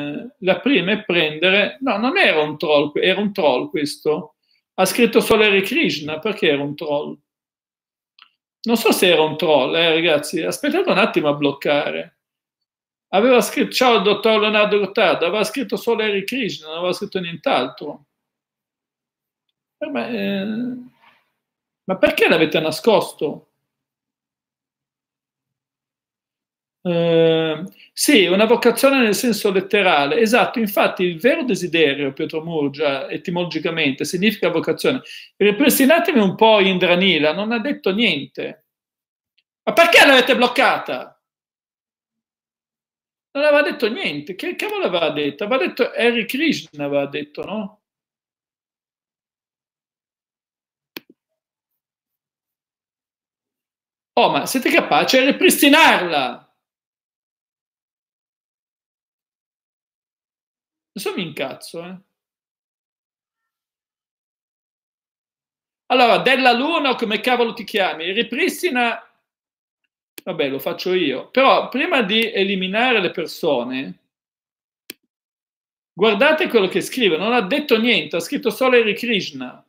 Eh, la prima è prendere, no, non era un troll, era un troll questo. Ha scritto solo Eric Krishna, perché era un troll? Non so se era un troll, eh, ragazzi, aspettate un attimo a bloccare. Aveva scritto, ciao dottor Leonardo Gottardo, aveva scritto solo Eric Krishna, non aveva scritto nient'altro. Eh, ma, eh, ma perché l'avete nascosto? Eh, sì, una vocazione nel senso letterale, esatto, infatti il vero desiderio, Pietro Murgia, etimologicamente, significa vocazione. Ripristinatemi un po' Indranila, non ha detto niente. Ma perché l'avete bloccata? Non aveva detto niente, che cavolo aveva detto? Aveva detto Harry Krishna, aveva detto, no? Oh, ma siete capaci a ripristinarla? Adesso mi incazzo, eh. Allora, Della Luna come cavolo ti chiami, ripristina... Vabbè, lo faccio io. Però prima di eliminare le persone, guardate quello che scrive. Non ha detto niente, ha scritto solo Hare Krishna.